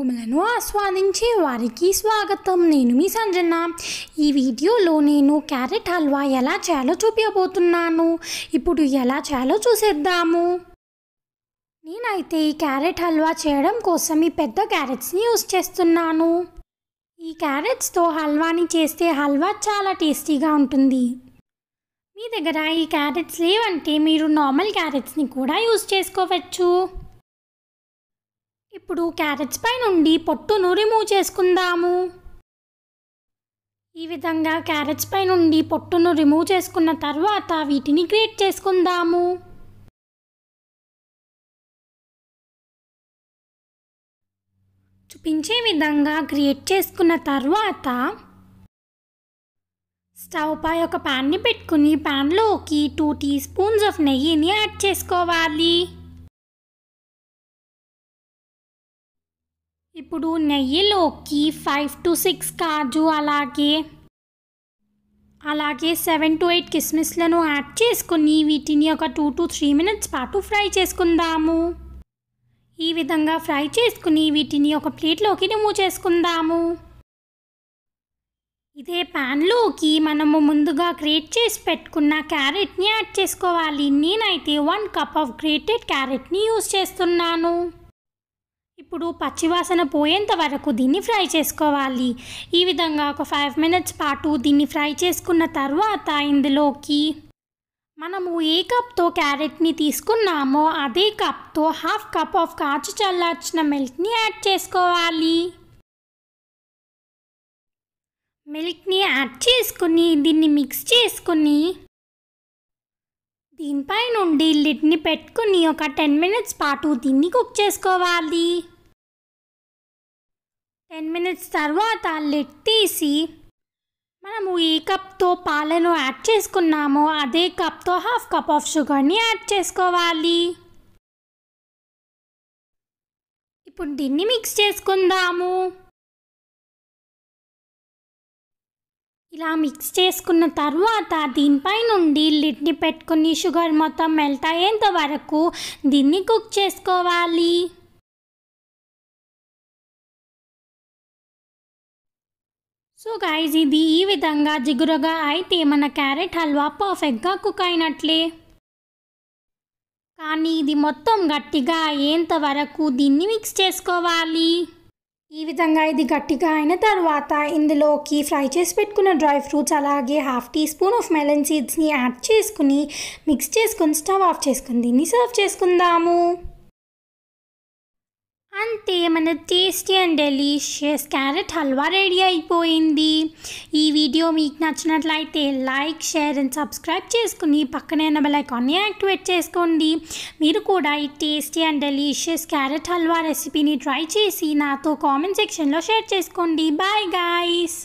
భోగుములను ఆస్వాదించే వారికి స్వాగతం నేను మీ సంజన ఈ వీడియోలో నేను క్యారెట్ హల్వా ఎలా చేయాలో చూపించబోతున్నాను ఇప్పుడు ఎలా చేయాలో చూసేద్దాము నేనైతే ఈ క్యారెట్ హల్వా చేయడం కోసం ఈ పెద్ద క్యారెట్స్ని యూస్ చేస్తున్నాను ఈ క్యారెట్స్తో హల్వాని చేస్తే హల్వా చాలా టేస్టీగా ఉంటుంది మీ దగ్గర ఈ క్యారెట్స్ లేవంటే మీరు నార్మల్ క్యారెట్స్ని కూడా యూస్ చేసుకోవచ్చు ఇప్పుడు క్యారెట్స్ పై నుండి పొట్టును రిమూవ్ చేసుకుందాము ఈ విధంగా క్యారెట్స్ పై నుండి పొట్టును రిమూవ్ చేసుకున్న తర్వాత వీటిని గ్రేట్ చేసుకుందాము చూపించే విధంగా గ్రేట్ చేసుకున్న తర్వాత స్టవ్ పై ఒక ప్యాన్ని పెట్టుకుని ప్యాన్లోకి టూ టీ స్పూన్స్ ఆఫ్ నెయ్యిని యాడ్ చేసుకోవాలి ఇప్పుడు నెయ్యిలోకి ఫైవ్ టు సిక్స్ కాజు అలాగే అలాగే సెవెన్ టు ఎయిట్ కిస్మిస్లను యాడ్ చేసుకుని వీటిని ఒక టూ టు త్రీ మినిట్స్ పాటు ఫ్రై చేసుకుందాము ఈ విధంగా ఫ్రై చేసుకుని వీటిని ఒక ప్లేట్లోకి రిమూవ్ చేసుకుందాము ఇదే ప్యాన్లోకి మనము ముందుగా గ్రేట్ చేసి పెట్టుకున్న క్యారెట్ని యాడ్ చేసుకోవాలి నేనైతే వన్ కప్ ఆఫ్ గ్రేటెడ్ క్యారెట్ని యూస్ చేస్తున్నాను ఇప్పుడు పచ్చివాసన పోయేంత వరకు దీన్ని ఫ్రై చేసుకోవాలి ఈ విధంగా ఒక ఫైవ్ మినిట్స్ పాటు దీన్ని ఫ్రై చేసుకున్న తర్వాత ఇందులోకి మనము ఏ కప్తో క్యారెట్ని తీసుకున్నామో అదే కప్తో హాఫ్ కప్ ఆఫ్ కాచి చల్లార్చిన మిల్క్ని యాడ్ చేసుకోవాలి మిల్క్ని యాడ్ చేసుకుని దీన్ని మిక్స్ చేసుకుని దీనిపై నుండి లిడ్ని పెట్టుకుని ఒక టెన్ మినిట్స్ పాటు దీన్ని కుక్ చేసుకోవాలి టెన్ మినిట్స్ తర్వాత లిడ్ తీసి మనము ఏ కప్తో పాలను యాడ్ చేసుకున్నామో అదే కప్తో హాఫ్ కప్ ఆఫ్ షుగర్ని యాడ్ చేసుకోవాలి ఇప్పుడు దీన్ని మిక్స్ చేసుకుందాము ఇలా మిక్స్ చేసుకున్న తర్వాత దీనిపై నుండి లిడ్ని పెట్టుకుని షుగర్ మొత్తం మెల్ట్ అయ్యేంత వరకు దీన్ని కుక్ చేసుకోవాలి సో గైజ్ ఇది ఈ విధంగా జిగురుగా అయితే మన క్యారెట్ హల్వా పర్ఫెక్ట్గా కుక్ అయినట్లే కానీ ఇది మొత్తం గట్టిగా అయ్యేంత వరకు దీన్ని మిక్స్ చేసుకోవాలి ఈ విధంగా ఇది గట్టిగా అయిన తర్వాత ఇందులోకి ఫ్రై చేసి పెట్టుకున్న డ్రై ఫ్రూట్స్ అలాగే half teaspoon of melon సీడ్స్ని యాడ్ చేసుకుని మిక్స్ చేసుకుని స్టవ్ ఆఫ్ చేసుకుని దీన్ని సర్వ్ చేసుకుందాము అంటే మన tasty and delicious carrot halwa ready అయిపోయింది ఈ వీడియో మీకు నచ్చినట్లయితే లైక్ షేర్ అండ్ సబ్స్క్రైబ్ చేసుకుని పక్కనే ఉన్న బెల్ యాక్టివేట్ చేసుకోండి మీరు కూడా ఈ tasty and delicious carrot halwa రెసిపీని ట్రై చేసి నాతో కామెంట్ సెక్షన్లో షేర్ చేసుకోండి బాయ్ గాయస్